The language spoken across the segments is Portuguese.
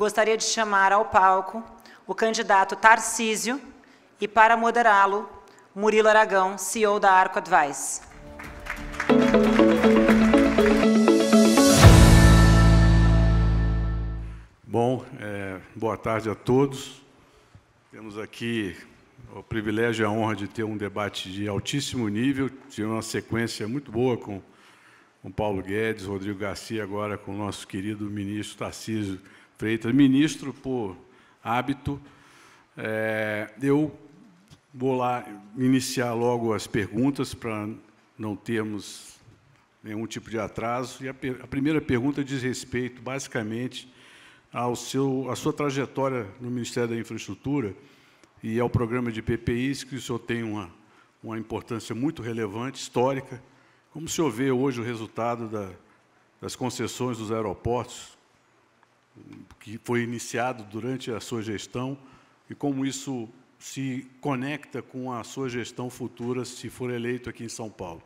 gostaria de chamar ao palco o candidato Tarcísio e, para moderá-lo, Murilo Aragão, CEO da Arco Advice. Bom, é, boa tarde a todos. Temos aqui o privilégio e a honra de ter um debate de altíssimo nível. Tivemos uma sequência muito boa com o Paulo Guedes, Rodrigo Garcia, agora com o nosso querido ministro Tarcísio Freitas, ministro por hábito, é, eu vou lá iniciar logo as perguntas para não termos nenhum tipo de atraso. E a, a, primeira pergunta diz respeito, basicamente, ao seu, à sua trajetória no Ministério da Infraestrutura e ao programa de PPIs, que o senhor tem uma, uma importância muito relevante, histórica. Como o senhor vê hoje o resultado da, das concessões dos aeroportos? que foi iniciado durante a sua gestão e como isso se conecta com a sua gestão futura se for eleito aqui em São Paulo.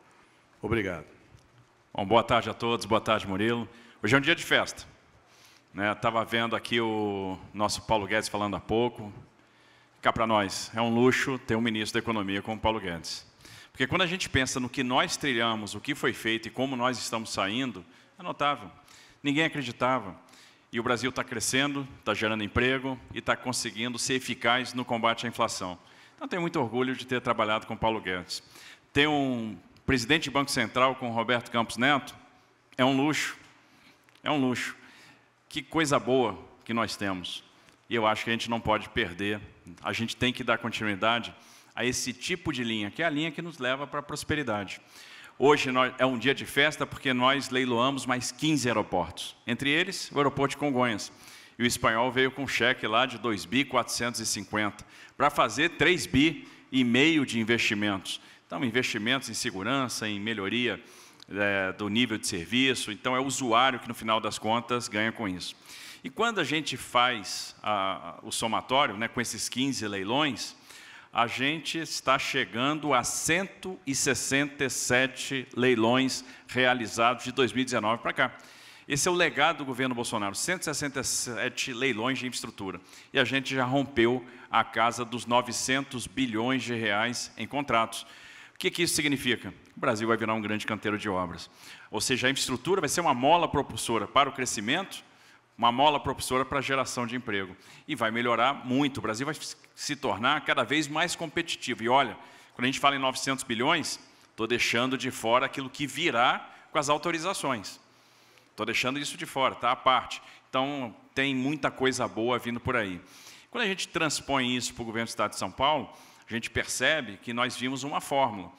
Obrigado. Bom, boa tarde a todos, boa tarde, Murilo. Hoje é um dia de festa. Estava né? vendo aqui o nosso Paulo Guedes falando há pouco. Cá para nós, é um luxo ter um ministro da Economia como Paulo Guedes. Porque quando a gente pensa no que nós trilhamos, o que foi feito e como nós estamos saindo, é notável. Ninguém acreditava. E o Brasil está crescendo, está gerando emprego e está conseguindo ser eficaz no combate à inflação. Então, tenho muito orgulho de ter trabalhado com Paulo Guedes. Ter um presidente de Banco Central com Roberto Campos Neto é um luxo. É um luxo. Que coisa boa que nós temos. E eu acho que a gente não pode perder. A gente tem que dar continuidade a esse tipo de linha, que é a linha que nos leva para a prosperidade. Hoje é um dia de festa porque nós leiloamos mais 15 aeroportos, entre eles o aeroporto de Congonhas. E o espanhol veio com um cheque lá de 2 bi para fazer 3 bi e meio de investimentos. Então, investimentos em segurança, em melhoria é, do nível de serviço. Então, é o usuário que, no final das contas, ganha com isso. E quando a gente faz a, o somatório né, com esses 15 leilões, a gente está chegando a 167 leilões realizados de 2019 para cá. Esse é o legado do governo Bolsonaro, 167 leilões de infraestrutura. E a gente já rompeu a casa dos 900 bilhões de reais em contratos. O que, que isso significa? O Brasil vai virar um grande canteiro de obras. Ou seja, a infraestrutura vai ser uma mola propulsora para o crescimento, uma mola propulsora para geração de emprego. E vai melhorar muito. O Brasil vai se tornar cada vez mais competitivo. E olha, quando a gente fala em 900 bilhões, estou deixando de fora aquilo que virá com as autorizações. Estou deixando isso de fora, tá? A parte. Então, tem muita coisa boa vindo por aí. Quando a gente transpõe isso para o governo do Estado de São Paulo, a gente percebe que nós vimos uma fórmula.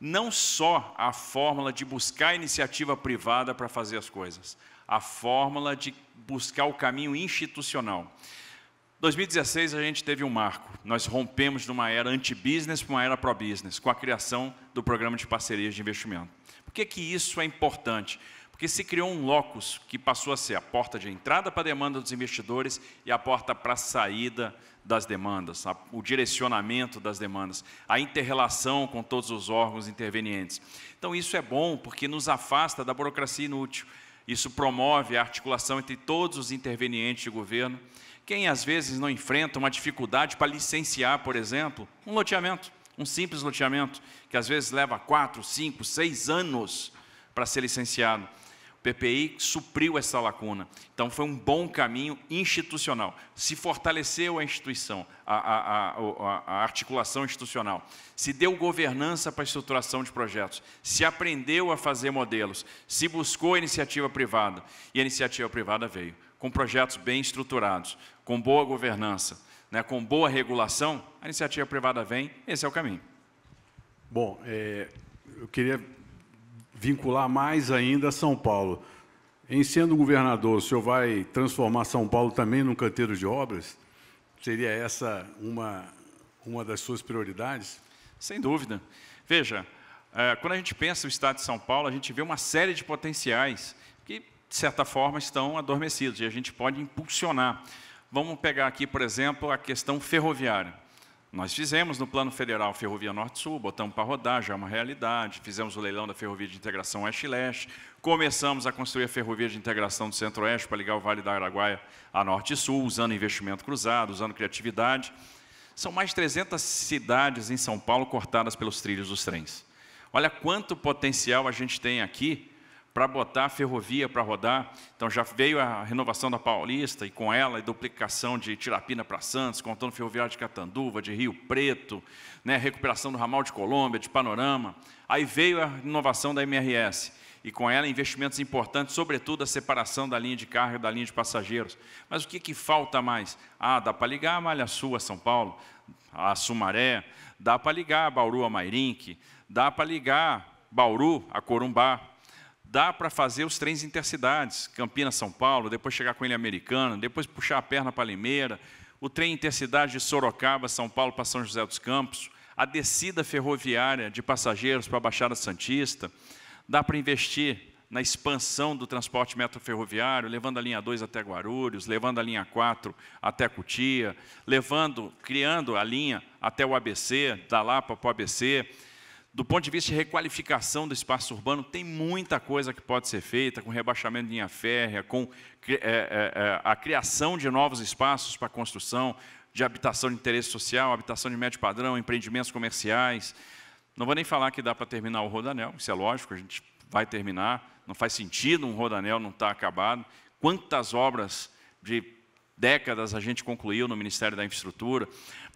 Não só a fórmula de buscar iniciativa privada para fazer as coisas, a fórmula de buscar o caminho institucional. 2016 a gente teve um marco. Nós rompemos de uma era anti-business para uma era pro-business, com a criação do programa de parcerias de investimento. Por que, que isso é importante? Porque se criou um locus que passou a ser a porta de entrada para a demanda dos investidores e a porta para a saída das demandas, o direcionamento das demandas, a interrelação com todos os órgãos intervenientes. Então isso é bom porque nos afasta da burocracia inútil isso promove a articulação entre todos os intervenientes de governo. Quem às vezes não enfrenta uma dificuldade para licenciar, por exemplo, um loteamento, um simples loteamento, que às vezes leva quatro, cinco, seis anos para ser licenciado. PPI supriu essa lacuna. Então, foi um bom caminho institucional. Se fortaleceu a instituição, a, a, a, a, articulação institucional. Se deu governança para a estruturação de projetos. Se aprendeu a fazer modelos. Se buscou a iniciativa privada. E a iniciativa privada veio. Com projetos bem estruturados, com boa governança, né, com boa regulação, a iniciativa privada vem. Esse é o caminho. Bom, é, eu queria vincular mais ainda São Paulo. Em sendo governador, o senhor vai transformar São Paulo também num canteiro de obras? Seria essa uma, uma das suas prioridades? Sem dúvida. Veja, é, quando a gente pensa o Estado de São Paulo, a gente vê uma série de potenciais que, de certa forma, estão adormecidos e a gente pode impulsionar. Vamos pegar aqui, por exemplo, a questão ferroviária. Nós fizemos no plano federal Ferrovia Norte-Sul, botamos para rodar, já é uma realidade, fizemos o leilão da Ferrovia de Integração Oeste-Leste, começamos a construir a Ferrovia de Integração do Centro-Oeste para ligar o Vale da Araguaia a Norte-Sul, usando investimento cruzado, usando criatividade. São mais de 300 cidades em São Paulo cortadas pelos trilhos dos trens. Olha quanto potencial a gente tem aqui para botar a ferrovia para rodar. Então já veio a renovação da Paulista e com ela a duplicação de Tirapina para Santos, contando ferroviário de Catanduva, de Rio Preto, né, recuperação do ramal de Colômbia, de Panorama. Aí veio a inovação da MRS e com ela investimentos importantes, sobretudo a separação da linha de carga da linha de passageiros. Mas o que, que falta mais? Ah, dá para ligar a Malha Sul a São Paulo, a Sumaré, dá para ligar a Bauru a Mairinque, dá para ligar Bauru a Corumbá, dá para fazer os trens intercidades, Campinas-São Paulo, depois chegar com ele Americana, depois puxar a perna para Limeira, o trem intercidade de Sorocaba, São Paulo para São José dos Campos, a descida ferroviária de passageiros para a Baixada Santista, dá para investir na expansão do transporte metroferroviário, levando a linha 2 até Guarulhos, levando a linha 4 até Cutia, levando, criando a linha até o ABC, da Lapa para o ABC, do ponto de vista de requalificação do espaço urbano, tem muita coisa que pode ser feita com rebaixamento de linha férrea, com é, é, é, a criação de novos espaços para construção, de habitação de interesse social, habitação de médio padrão, empreendimentos comerciais. Não vou nem falar que dá para terminar o Rodanel, isso é lógico, a gente vai terminar. Não faz sentido um Rodanel não estar tá acabado. Quantas obras de décadas a gente concluiu no Ministério da Infraestrutura.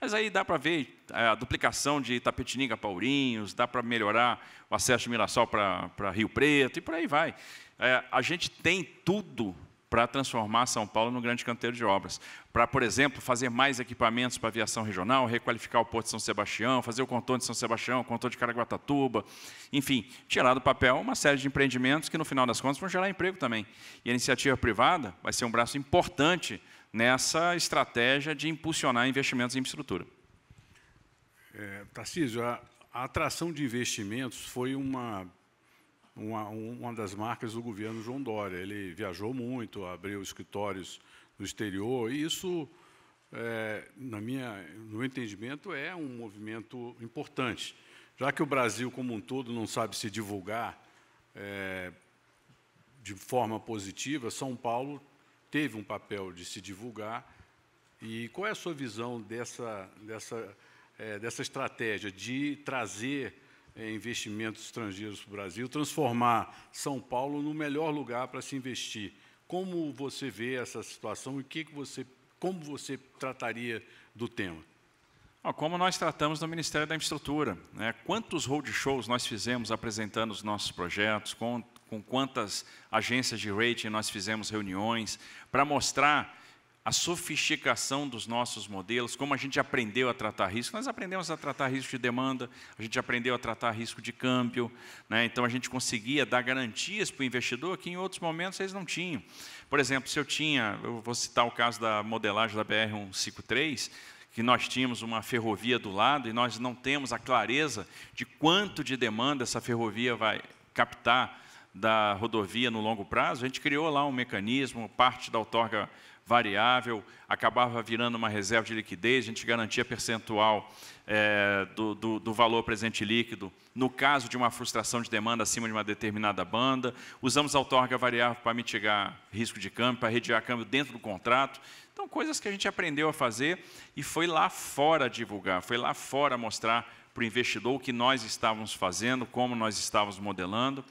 Mas aí dá para ver é, a duplicação de Itapetininga Paulinhos, dá para melhorar o acesso de Mirassol para Rio Preto e por aí vai. É, a gente tem tudo para transformar São Paulo num grande canteiro de obras. Para, por exemplo, fazer mais equipamentos para aviação regional, requalificar o Porto de São Sebastião, fazer o contorno de São Sebastião, o contorno de Caraguatatuba, enfim, tirar do papel uma série de empreendimentos que, no final das contas, vão gerar emprego também. E a iniciativa privada vai ser um braço importante nessa estratégia de impulsionar investimentos em infraestrutura. É, Tarcísio, a, a atração de investimentos foi uma uma, uma, das marcas do governo João Dória. Ele viajou muito, abriu escritórios no exterior, e isso, é, na minha, no meu entendimento, é um movimento importante. Já que o Brasil, como um todo, não sabe se divulgar é, de forma positiva, São Paulo teve um papel de se divulgar. E qual é a sua visão dessa, dessa, é, dessa estratégia de trazer é, investimentos estrangeiros para o Brasil, transformar São Paulo no melhor lugar para se investir? Como você vê essa situação e que que você, como você trataria do tema? Como nós tratamos no Ministério da Infraestrutura. Né? Quantos roadshows nós fizemos apresentando os nossos projetos, com com quantas agências de rating nós fizemos reuniões, para mostrar a sofisticação dos nossos modelos, como a gente aprendeu a tratar risco. Nós aprendemos a tratar risco de demanda, a gente aprendeu a tratar risco de câmbio, né? então a gente conseguia dar garantias para o investidor que em outros momentos eles não tinham. Por exemplo, se eu tinha, eu vou citar o caso da modelagem da BR-153, que nós tínhamos uma ferrovia do lado e nós não temos a clareza de quanto de demanda essa ferrovia vai captar da rodovia no longo prazo, a gente criou lá um mecanismo, parte da outorga variável, acabava virando uma reserva de liquidez, a gente garantia percentual é, do, do, do, valor presente líquido no caso de uma frustração de demanda acima de uma determinada banda, usamos a outorga variável para mitigar risco de câmbio, para redear câmbio dentro do contrato, então coisas que a gente aprendeu a fazer e foi lá fora divulgar, foi lá fora mostrar para o investidor o que nós estávamos fazendo, como nós estávamos modelando,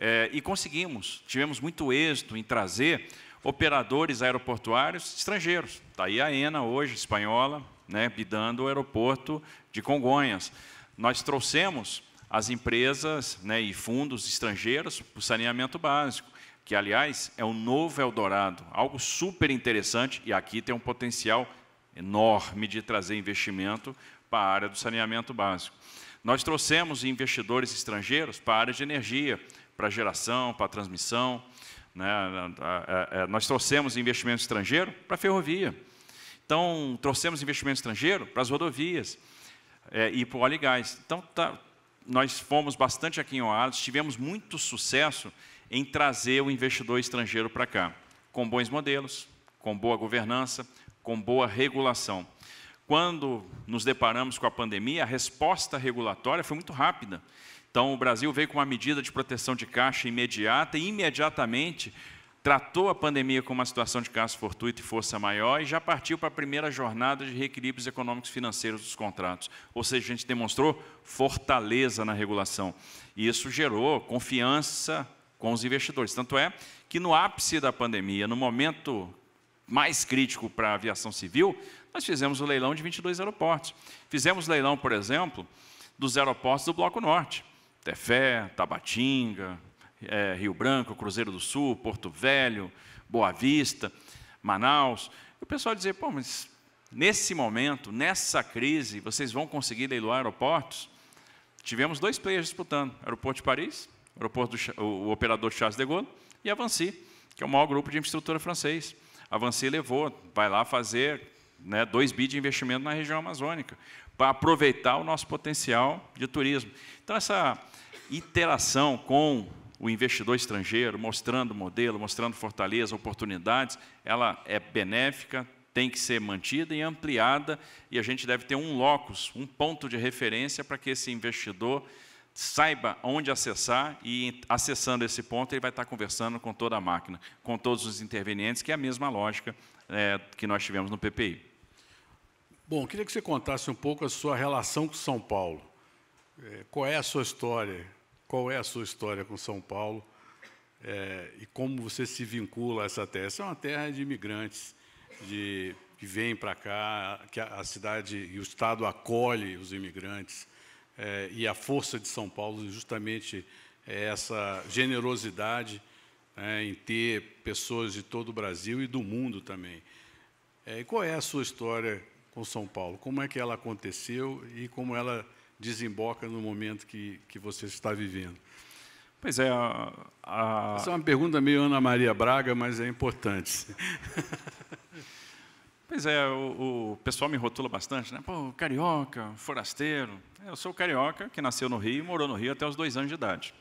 é, e conseguimos, tivemos muito êxito em trazer operadores aeroportuários estrangeiros. Está aí a ENA hoje, espanhola, né, bidando o aeroporto de Congonhas. Nós trouxemos as empresas né, e fundos estrangeiros para o saneamento básico, que, aliás, é o novo Eldorado, algo super interessante, e aqui tem um potencial enorme de trazer investimento para a área do saneamento básico. Nós trouxemos investidores estrangeiros para a área de energia, para geração, para transmissão. Né? É, é, é, nós trouxemos investimento estrangeiro para a ferrovia. Então, trouxemos investimento estrangeiro para as rodovias é, e para o óleo e gás. Então, tá, nós fomos bastante aqui em tivemos muito sucesso em trazer o investidor estrangeiro para cá, com bons modelos, com boa governança, com boa regulação. Quando nos deparamos com a pandemia, a resposta regulatória foi muito rápida. Então, o Brasil veio com uma medida de proteção de caixa imediata e imediatamente tratou a pandemia como uma situação de caso fortuito e força maior e já partiu para a primeira jornada de reequilíbrios econômicos financeiros dos contratos. Ou seja, a gente demonstrou fortaleza na regulação. E isso gerou confiança com os investidores. Tanto é que no ápice da pandemia, no momento mais crítico para a aviação civil, nós fizemos o leilão de 22 aeroportos. Fizemos leilão, por exemplo, dos aeroportos do Bloco Norte. Tefé, Tabatinga, é, Rio Branco, Cruzeiro do Sul, Porto Velho, Boa Vista, Manaus. E o pessoal dizia, pô, mas nesse momento, nessa crise, vocês vão conseguir leiloar aeroportos? Tivemos dois players disputando, Aeroporto de Paris, aeroporto do, o, operador Charles de Gaulle, e Avanci, que é o maior grupo de infraestrutura francês. Avanci levou, vai lá fazer né, 2 de investimento na região amazônica para aproveitar o nosso potencial de turismo. Então, essa interação com o investidor estrangeiro, mostrando modelo, mostrando fortaleza, oportunidades, ela é benéfica, tem que ser mantida e ampliada, e a gente deve ter um locus, um ponto de referência para que esse investidor saiba onde acessar e, acessando esse ponto, ele vai estar conversando com toda a máquina, com todos os intervenientes, que é a mesma lógica é, que nós tivemos no PPI. Bom, queria que você contasse um pouco a sua relação com São Paulo. É, qual é a sua história? Qual é a sua história com São Paulo? É, e como você se vincula a essa terra? Essa é uma terra de imigrantes, de, que vêm para cá, que a, a, cidade e o Estado acolhe os imigrantes. É, e a força de São Paulo justamente é essa generosidade né, em ter pessoas de todo o Brasil e do mundo também. É, e qual é a sua história com São Paulo? Como é que ela aconteceu e como ela desemboca no momento que, que você está vivendo? Pois é. A, Essa é uma pergunta meio Ana Maria Braga, mas é importante. pois é, o, o, pessoal me rotula bastante, né? Pô, carioca, forasteiro. Eu sou carioca que nasceu no Rio e morou no Rio até os dois anos de idade.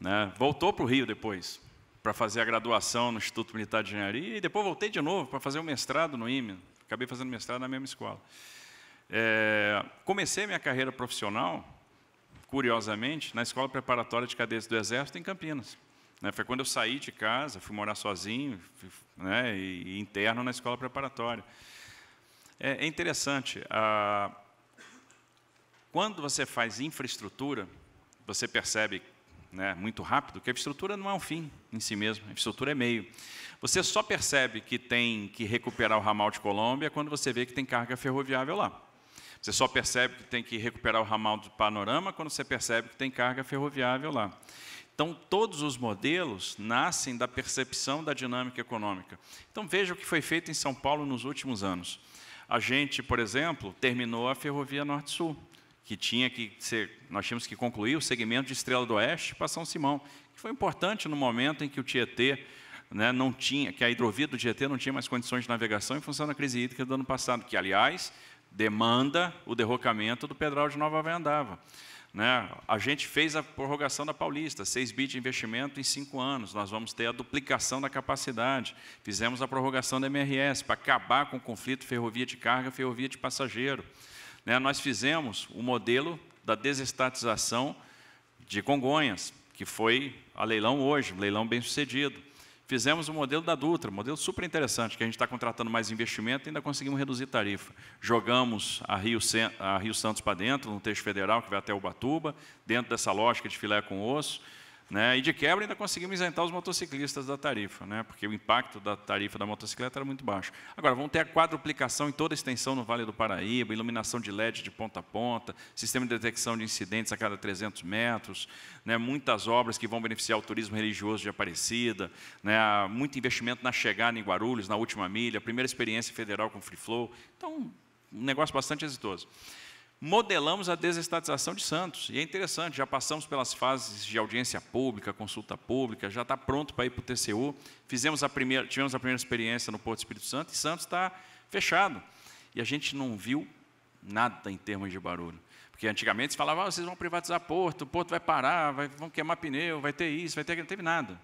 Né? Voltou para o Rio depois, para fazer a graduação no Instituto Militar de Engenharia, e depois voltei de novo para fazer o mestrado no IME, Acabei fazendo mestrado na mesma escola. É, comecei minha carreira profissional, curiosamente, na Escola Preparatória de Cadetes do Exército, em Campinas. Né, foi quando eu saí de casa, fui morar sozinho, fui, né, e, e interno na Escola Preparatória. É, é interessante. A, quando você faz infraestrutura, você percebe né, muito rápido que a infraestrutura não é um fim em si mesmo, a infraestrutura é meio. Você só percebe que tem que recuperar o ramal de Colômbia quando você vê que tem carga ferroviária lá. Você só percebe que tem que recuperar o ramal do panorama quando você percebe que tem carga ferroviária lá. Então, todos os modelos nascem da percepção da dinâmica econômica. Então, veja o que foi feito em São Paulo nos últimos anos. A gente, por exemplo, terminou a Ferrovia Norte-Sul que tinha que ser, nós tínhamos que concluir o segmento de Estrela do Oeste para São Simão, que foi importante no momento em que o Tietê né, não tinha, que a hidrovia do Tietê não tinha mais condições de navegação em função da crise hídrica do ano passado, que, aliás, demanda o derrocamento do Pedral de Nova Vendava. Né, a gente fez a prorrogação da Paulista, 6 bilhões de investimento em 5 anos, nós vamos ter a duplicação da capacidade. Fizemos a prorrogação da MRS para acabar com o conflito ferrovia de carga, ferrovia de passageiro. Né, nós fizemos o modelo da desestatização de Congonhas, que foi a leilão hoje, um leilão bem sucedido. Fizemos o modelo da Dutra, um modelo super interessante, que a gente está contratando mais investimento e ainda conseguimos reduzir tarifa. Jogamos a Rio, a Rio Santos para dentro, no texto federal, que vai até Ubatuba, dentro dessa lógica de filé com osso. Né? E de quebra ainda conseguimos isentar os motociclistas da tarifa, né? porque o impacto da tarifa da motocicleta era muito baixo. Agora, vamos ter a quadruplicação em toda a extensão no Vale do Paraíba, iluminação de LED de ponta a ponta, sistema de detecção de incidentes a cada 300 metros, né? muitas obras que vão beneficiar o turismo religioso de Aparecida, né? muito investimento na chegada em Guarulhos, na última milha, primeira experiência federal com Free Flow. Então, um negócio bastante exitoso modelamos a desestatização de Santos. E é interessante, já passamos pelas fases de audiência pública, consulta pública, já está pronto para ir para o TCU. Fizemos a primeira, tivemos a primeira experiência no Porto Espírito Santo e Santos está fechado. E a gente não viu nada em termos de barulho. Porque antigamente se falava, ah, vocês vão privatizar Porto, o Porto vai parar, vai, vão queimar pneu, vai ter isso, vai ter aquilo, não teve nada.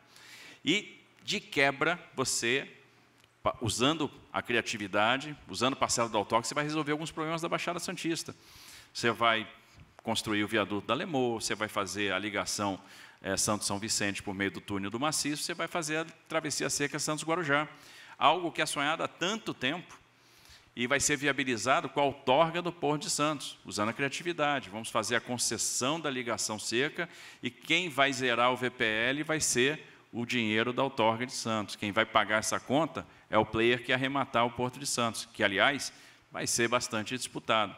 E, de quebra, você, usando a criatividade, usando parcela do autóctone, você vai resolver alguns problemas da Baixada Santista. Você vai construir o viaduto da Lemô, você vai fazer a ligação é, eh, Santos-São Vicente por meio do túnel do Maciço, você vai fazer a travessia seca Santos-Guarujá. Algo que é sonhado há tanto tempo e vai ser viabilizado com a outorga do Porto de Santos, usando a criatividade. Vamos fazer a concessão da ligação seca e quem vai zerar o VPL vai ser o dinheiro da outorga de Santos. Quem vai pagar essa conta é o player que arrematar o Porto de Santos, que, aliás, vai ser bastante disputado.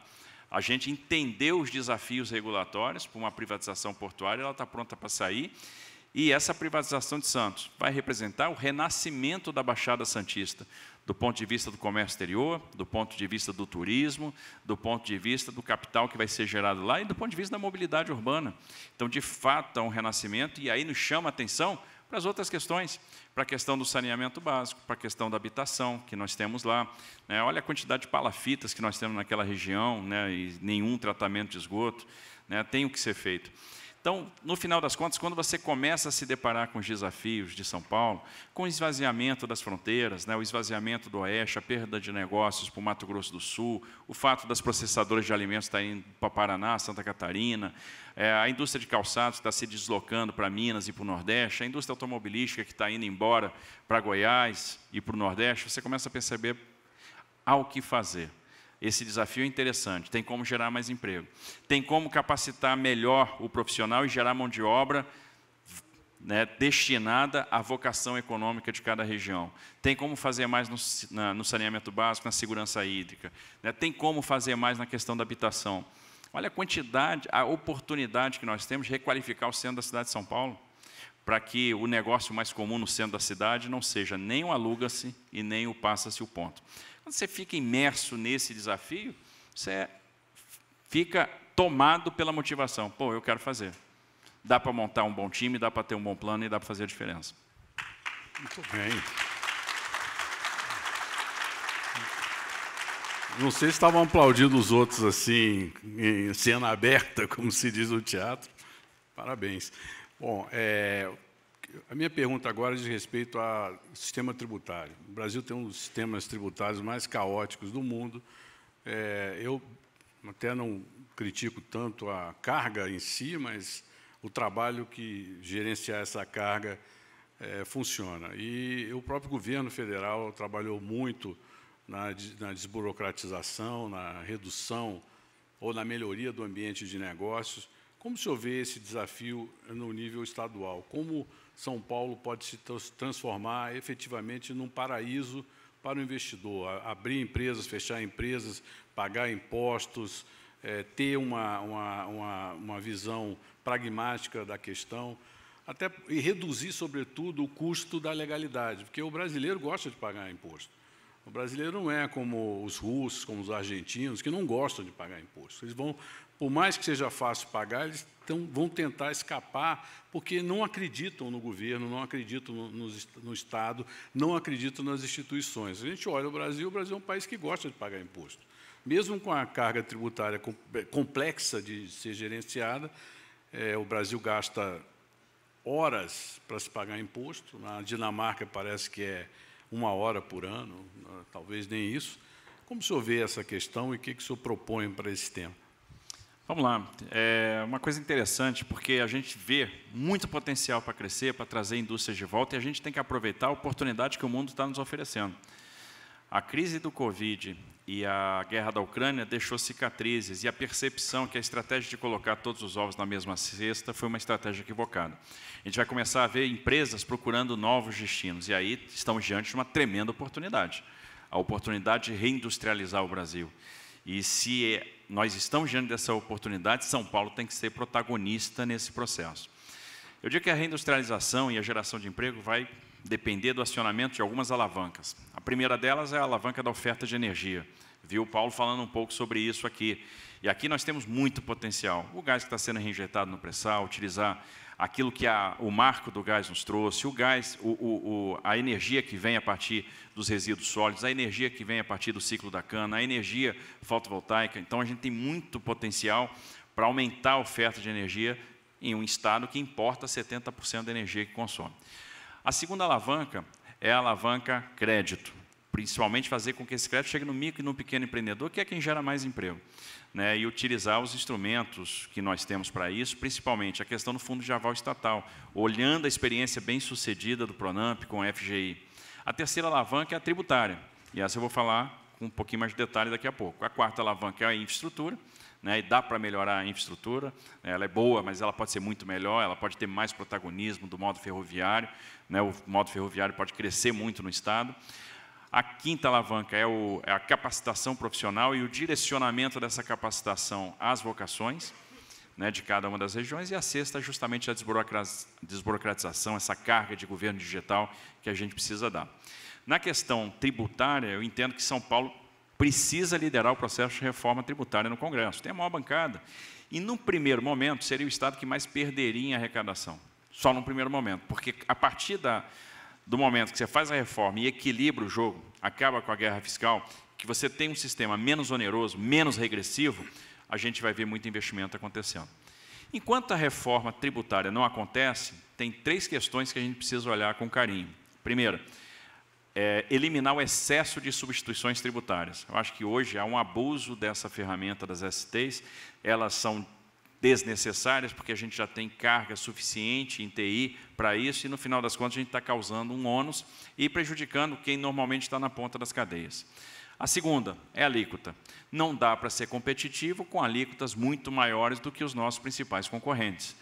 A gente entendeu os desafios regulatórios para uma privatização portuária, ela está pronta para sair. E essa privatização de Santos vai representar o renascimento da Baixada Santista, do ponto de vista do comércio exterior, do ponto de vista do turismo, do ponto de vista do capital que vai ser gerado lá e do ponto de vista da mobilidade urbana. Então, de fato, é um renascimento, e aí nos chama a atenção para as outras questões, para a questão do saneamento básico, para a questão da habitação que nós temos lá. Né? Olha a quantidade de palafitas que nós temos naquela região, né? e nenhum tratamento de esgoto. Né? Tem o que ser feito. Então, no final das contas, quando você começa a se deparar com os desafios de São Paulo, com o esvaziamento das fronteiras, né, o esvaziamento do Oeste, a perda de negócios para o Mato Grosso do Sul, o fato das processadoras de alimentos estarem indo para Paraná, Santa Catarina, é, a indústria de calçados está se deslocando para Minas e para o Nordeste, a indústria automobilística que está indo embora para Goiás e para o Nordeste, você começa a perceber ao que fazer. Esse desafio é interessante. Tem como gerar mais emprego. Tem como capacitar melhor o profissional e gerar mão de obra né, destinada à vocação econômica de cada região. Tem como fazer mais no, na, no saneamento básico, na segurança hídrica. Né, tem como fazer mais na questão da habitação. Olha a quantidade, a oportunidade que nós temos de requalificar o centro da cidade de São Paulo para que o negócio mais comum no centro da cidade não seja nem o aluga-se e nem o passa-se o ponto. Quando você fica imerso nesse desafio, você fica tomado pela motivação. Pô, eu quero fazer. Dá para montar um bom time, dá para ter um bom plano e dá para fazer a diferença. Muito bem. Não sei se estavam aplaudindo os outros assim, em cena aberta, como se diz no teatro. Parabéns. Bom, é, a minha pergunta agora diz respeito ao sistema tributário. O Brasil tem um dos sistemas tributários mais caóticos do mundo. É, eu até não critico tanto a carga em si, mas o trabalho que gerenciar essa carga é, funciona. E o próprio governo federal trabalhou muito na, na desburocratização, na redução ou na melhoria do ambiente de negócios. Como o senhor vê esse desafio no nível estadual? Como são Paulo pode se transformar efetivamente num paraíso para o investidor. Abrir empresas, fechar empresas, pagar impostos, é, ter uma, uma, uma, uma visão pragmática da questão até e reduzir, sobretudo, o custo da legalidade, porque o brasileiro gosta de pagar imposto. O brasileiro não é como os russos, como os argentinos, que não gostam de pagar imposto. Eles vão por mais que seja fácil pagar, eles tão, vão tentar escapar, porque não acreditam no governo, não acreditam no, no, no Estado, não acreditam nas instituições. A gente olha o Brasil, o Brasil é um país que gosta de pagar imposto. Mesmo com a carga tributária é, complexa de ser gerenciada, é, o Brasil gasta horas para se pagar imposto. Na Dinamarca parece que é uma hora por ano, talvez nem isso. Como o senhor vê essa questão e o que, que o senhor propõe para esse tema? Vamos lá. É uma coisa interessante, porque a gente vê muito potencial para crescer, para trazer indústrias de volta, e a gente tem que aproveitar a oportunidade que o mundo está nos oferecendo. A crise do Covid e a guerra da Ucrânia deixou cicatrizes, e a percepção que a estratégia de colocar todos os ovos na mesma cesta foi uma estratégia equivocada. A gente vai começar a ver empresas procurando novos destinos, e aí estamos diante de uma tremenda oportunidade a oportunidade de reindustrializar o Brasil e se é, nós estamos diante dessa oportunidade, São Paulo tem que ser protagonista nesse processo. Eu digo que a reindustrialização e a geração de emprego vai depender do acionamento de algumas alavancas. A primeira delas é a alavanca da oferta de energia. Viu o Paulo falando um pouco sobre isso aqui. E aqui nós temos muito potencial. O gás que está sendo reinjetado no pré-sal, utilizar aquilo que a, o marco do gás nos trouxe, o gás, o, o, o, a energia que vem a partir dos resíduos sólidos, a energia que vem a partir do ciclo da cana, a energia fotovoltaica. Então, a gente tem muito potencial para aumentar a oferta de energia em um estado que importa 70% da energia que consome. A segunda alavanca é a alavanca crédito principalmente fazer com que esse crédito chegue no micro e no pequeno empreendedor, que é quem gera mais emprego. Né? E utilizar os instrumentos que nós temos para isso, principalmente a questão do fundo de aval estatal, olhando a experiência bem sucedida do Pronamp com o FGI. A terceira alavanca é a tributária, e essa eu vou falar com um pouquinho mais de detalhe daqui a pouco. A quarta alavanca é a infraestrutura, né, e dá para melhorar a infraestrutura. Ela é boa, mas ela pode ser muito melhor, ela pode ter mais protagonismo do modo ferroviário. Né, o modo ferroviário pode crescer muito no Estado. A quinta alavanca é, o, é a capacitação profissional e o direcionamento dessa capacitação às vocações né, de cada uma das regiões. E a sexta é justamente a desburocratização, essa carga de governo digital que a gente precisa dar. Na questão tributária, eu entendo que São Paulo precisa liderar o processo de reforma tributária no Congresso. Tem a maior bancada. E, num primeiro momento, seria o Estado que mais perderia em arrecadação. Só num primeiro momento, porque a partir da, do momento que você faz a reforma e equilibra o jogo, acaba com a guerra fiscal, que você tem um sistema menos oneroso, menos regressivo, a gente vai ver muito investimento acontecendo. Enquanto a reforma tributária não acontece, tem três questões que a gente precisa olhar com carinho. Primeira, é, eliminar o excesso de substituições tributárias. Eu acho que hoje há um abuso dessa ferramenta das STs, elas são desnecessárias, porque a gente já tem carga suficiente em TI para isso, e no final das contas a gente está causando um ônus e prejudicando quem normalmente está na ponta das cadeias. A segunda é a alíquota. Não dá para ser competitivo com alíquotas muito maiores do que os nossos principais concorrentes.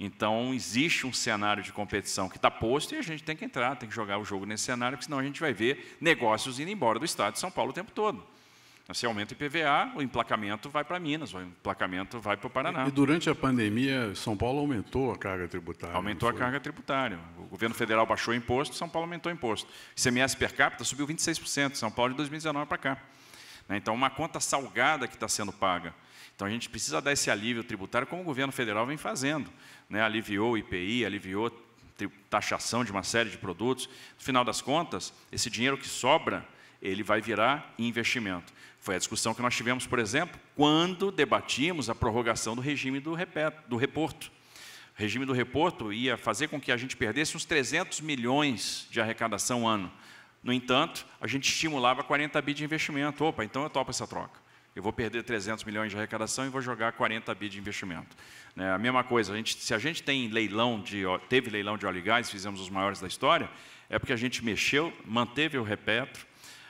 Então, existe um cenário de competição que está posto e a gente tem que entrar, tem que jogar o jogo nesse cenário, porque senão a gente vai ver negócios indo embora do Estado de São Paulo o tempo todo. Né? Se aumenta o IPVA, o emplacamento vai para Minas, o emplacamento vai para o Paraná. E, e, durante a pandemia, São Paulo aumentou a carga tributária. Aumentou a carga tributária. O governo federal baixou o imposto, São Paulo aumentou o imposto. ICMS per capita subiu 26%, São Paulo de 2019 para cá. Né? Então, uma conta salgada que está sendo paga. Então, a gente precisa dar esse alívio tributário, como o governo federal vem fazendo. Né? Aliviou o IPI, aliviou taxação de uma série de produtos. No final das contas, esse dinheiro que sobra, ele vai virar investimento. Foi a discussão que nós tivemos, por exemplo, quando debatíamos a prorrogação do regime do, do reporto. O regime do reporto ia fazer com que a gente perdesse uns 300 milhões de arrecadação ano. No entanto, a gente estimulava 40 bi de investimento. Opa, então eu topo essa troca. Eu vou perder 300 milhões de arrecadação e vou jogar 40 bi de investimento. Né? A mesma coisa, a gente, se a gente tem leilão de, teve leilão de óleo e gás, fizemos os maiores da história, é porque a gente mexeu, manteve o repetro,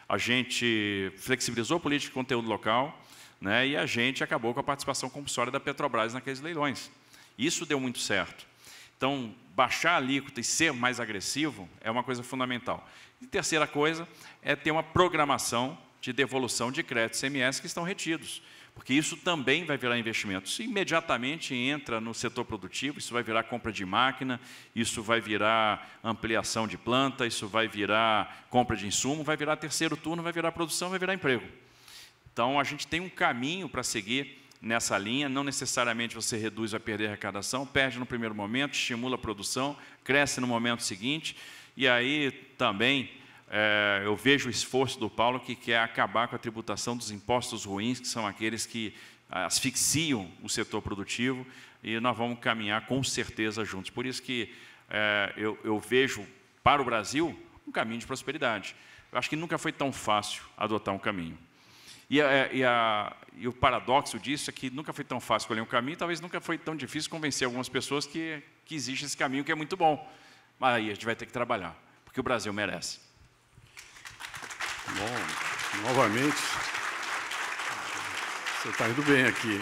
a gente flexibilizou a política de conteúdo local né, e a gente acabou com a participação compulsória da Petrobras naqueles leilões. Isso deu muito certo. Então, baixar a alíquota e ser mais agressivo é uma coisa fundamental. E terceira coisa é ter uma programação de devolução de créditos CMS que estão retidos porque isso também vai virar investimento. Isso imediatamente entra no setor produtivo, isso vai virar compra de máquina, isso vai virar ampliação de planta, isso vai virar compra de insumo, vai virar terceiro turno, vai virar produção, vai virar emprego. Então, a gente tem um caminho para seguir nessa linha, não necessariamente você reduz vai perder a arrecadação, perde no primeiro momento, estimula a produção, cresce no momento seguinte, e aí também é, eu vejo o esforço do Paulo que quer acabar com a tributação dos impostos ruins, que são aqueles que ah, asfixiam o setor produtivo, e nós vamos caminhar com certeza juntos. Por isso que é, eu, eu vejo para o Brasil um caminho de prosperidade. Eu acho que nunca foi tão fácil adotar um caminho. E, a, é, e, a, e, o paradoxo disso é que nunca foi tão fácil escolher um caminho, talvez nunca foi tão difícil convencer algumas pessoas que, que existe esse caminho que é muito bom. Mas aí a gente vai ter que trabalhar, porque o Brasil merece. Bom, novamente, você está indo bem aqui.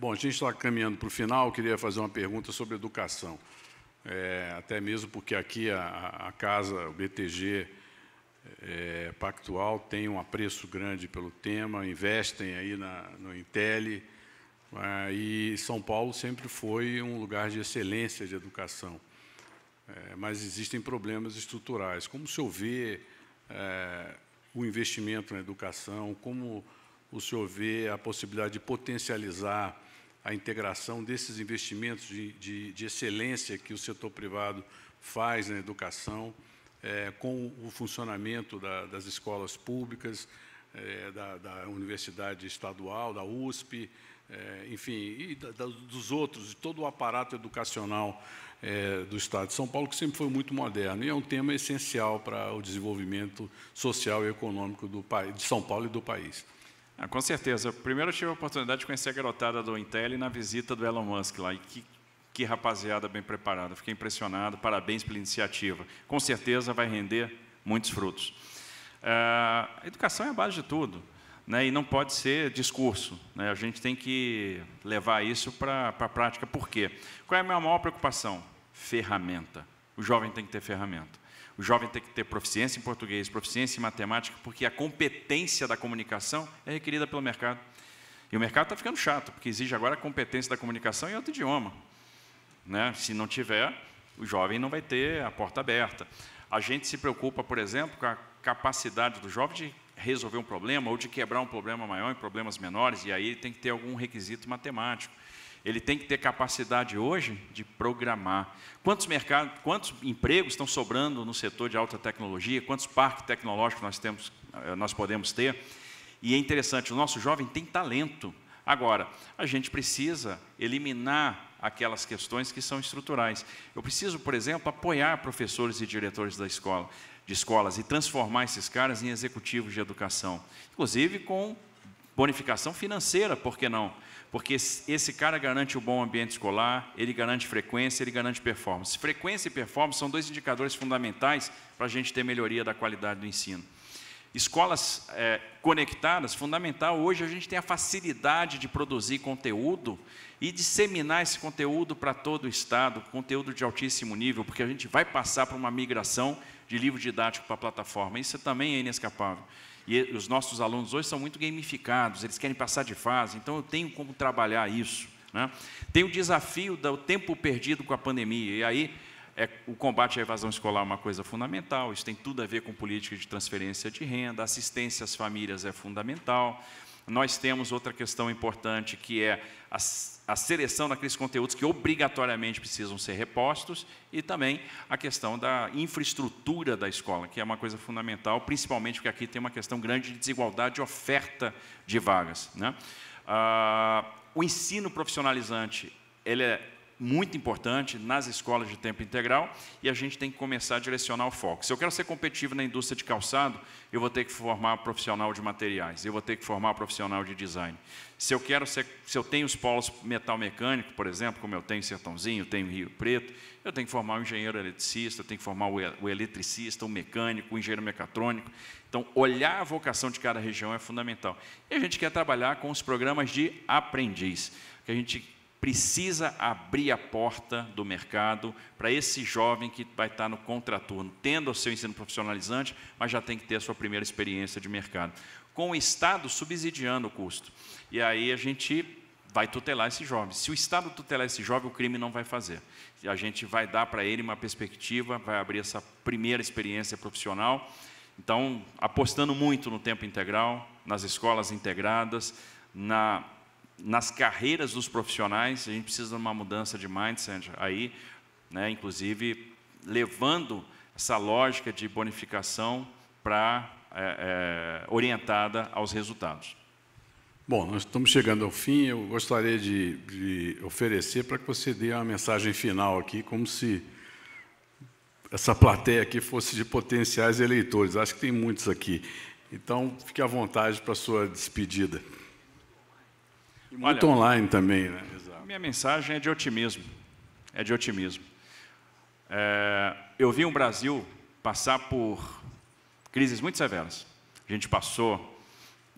Bom, a gente está caminhando para o final, queria fazer uma pergunta sobre educação. É, até mesmo porque aqui a, a casa, o BTG é, Pactual, tem um apreço grande pelo tema, investem aí na, no Intel, ah, e São Paulo sempre foi um lugar de excelência de educação. É, mas existem problemas estruturais. Como o senhor vê é, o investimento na educação? Como o senhor vê a possibilidade de potencializar a integração desses investimentos de, de, de excelência que o setor privado faz na educação é, com o funcionamento da, das escolas públicas, é, da, da, universidade estadual, da USP? é, enfim, e da, da, dos outros, de todo o aparato educacional é, do Estado de São Paulo, que sempre foi muito moderno. E é um tema essencial para o desenvolvimento social e econômico do, de São Paulo e do país. Ah, com certeza. Primeiro, eu tive a oportunidade de conhecer a garotada do Intel na visita do Elon Musk lá. E que, que rapaziada bem preparada. Fiquei impressionado. Parabéns pela iniciativa. Com certeza vai render muitos frutos. Ah, educação é a base de tudo. Né, e não pode ser discurso. Né, a gente tem que levar isso para a prática. Por quê? Qual é a minha maior preocupação? Ferramenta. O jovem tem que ter ferramenta. O jovem tem que ter proficiência em português, proficiência em matemática, porque a competência da comunicação é requerida pelo mercado. E o mercado está ficando chato, porque exige agora a competência da comunicação em outro idioma. Né? Se não tiver, o jovem não vai ter a porta aberta. A gente se preocupa, por exemplo, com a capacidade do jovem de resolver um problema ou de quebrar um problema maior em problemas menores, e aí ele tem que ter algum requisito matemático. Ele tem que ter capacidade hoje de programar. Quantos mercados, quantos empregos estão sobrando no setor de alta tecnologia? Quantos parques tecnológicos nós temos, eh, nós podemos ter? E é interessante, o nosso jovem tem talento. Agora, a gente precisa eliminar aquelas questões que são estruturais. Eu preciso, por exemplo, apoiar professores e diretores da escola de escolas e transformar esses caras em executivos de educação, inclusive com bonificação financeira, por que não? Porque esse cara garante o um bom ambiente escolar, ele garante frequência, ele garante performance. Frequência e performance são dois indicadores fundamentais para a gente ter melhoria da qualidade do ensino. Escolas é, conectadas, fundamental, hoje a gente tem a facilidade de produzir conteúdo e disseminar esse conteúdo para todo o Estado, conteúdo de altíssimo nível, porque a gente vai passar por uma migração de livro didático para a plataforma. Isso é também é inescapável. E os nossos alunos hoje são muito gamificados, eles querem passar de fase, então eu tenho como trabalhar isso. Né? Tem o desafio do tempo perdido com a pandemia, e aí é, o combate à evasão escolar é uma coisa fundamental, isso tem tudo a ver com política de transferência de renda, assistência às famílias é fundamental. Nós temos outra questão importante que é a, a seleção daqueles conteúdos que obrigatoriamente precisam ser repostos e também a questão da infraestrutura da escola, que é uma coisa fundamental, principalmente porque aqui tem uma questão grande de desigualdade de oferta de vagas. Né? Ah, o ensino profissionalizante ele é muito importante nas escolas de tempo integral e a gente tem que começar a direcionar o foco. Se eu quero ser competitivo na indústria de calçado, eu vou ter que formar um profissional de materiais, eu vou ter que formar um profissional de design. Se eu quero ser, se eu tenho os polos metal mecânico, por exemplo, como eu tenho em Sertãozinho, eu tenho em Rio Preto, eu tenho que formar um engenheiro eletricista, eu tenho que formar o eletricista, o mecânico, o engenheiro mecatrônico. Então, olhar a vocação de cada região é fundamental. E a gente quer trabalhar com os programas de aprendiz, que a gente precisa abrir a porta do mercado para esse jovem que vai estar no contraturno, tendo o seu ensino profissionalizante, mas já tem que ter a sua primeira experiência de mercado. Com o Estado subsidiando o custo. E aí a gente vai tutelar esse jovem. Se o Estado tutelar esse jovem, o crime não vai fazer. A gente vai dar para ele uma perspectiva, vai abrir essa primeira experiência profissional. Então, apostando muito no tempo integral, nas escolas integradas, na nas carreiras dos profissionais, a gente precisa de uma mudança de mindset aí, né, inclusive levando essa lógica de bonificação para é, é, orientada aos resultados. Bom, nós estamos chegando ao fim. Eu gostaria de, de oferecer para que você dê uma mensagem final aqui, como se essa plateia aqui fosse de potenciais eleitores. Acho que tem muitos aqui. Então, fique à vontade para a sua despedida. E muito Olha, online também, né? Exato. Minha mensagem é de otimismo. É de otimismo. É, eu vi um Brasil passar por crises muito severas. A gente passou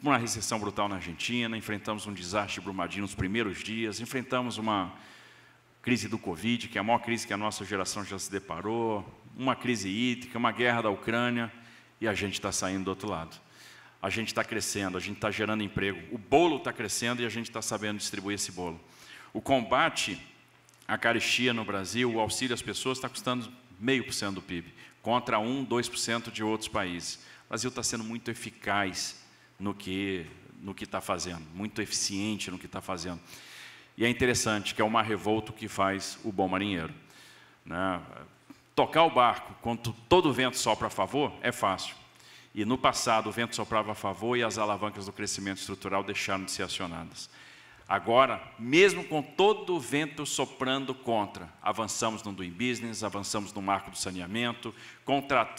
uma recessão brutal na Argentina, enfrentamos um desastre brumadinho nos primeiros dias, enfrentamos uma crise do Covid, que é a maior crise que a nossa geração já se deparou, uma crise hídrica, uma guerra da Ucrânia, e a gente está saindo do outro lado a gente está crescendo, a gente está gerando emprego. O bolo está crescendo e a gente está sabendo distribuir esse bolo. O combate à caristia no Brasil, o auxílio às pessoas, está custando meio por cento do PIB, contra 1, 2% de outros países. O Brasil está sendo muito eficaz no que no que está fazendo, muito eficiente no que está fazendo. E é interessante que é o mar revolto que faz o bom marinheiro. Né? Tocar o barco quando todo o vento sopra a favor é fácil e no passado o vento soprava a favor e as alavancas do crescimento estrutural deixaram de ser acionadas. Agora, mesmo com todo o vento soprando contra, avançamos no doing business, avançamos no marco do saneamento,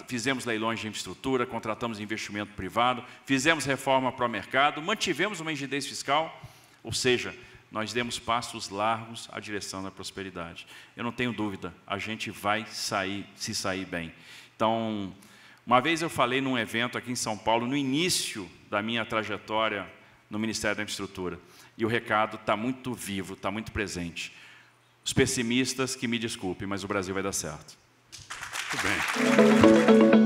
fizemos leilões de infraestrutura, contratamos investimento privado, fizemos reforma para o mercado, mantivemos uma rigidez fiscal, ou seja, nós demos passos largos à direção da prosperidade. Eu não tenho dúvida, a gente vai sair, se sair bem. Então, uma vez eu falei num evento aqui em São Paulo, no início da minha trajetória no Ministério da Infraestrutura, e o recado está muito vivo, está muito presente. Os pessimistas que me desculpem, mas o Brasil vai dar certo. Muito bem.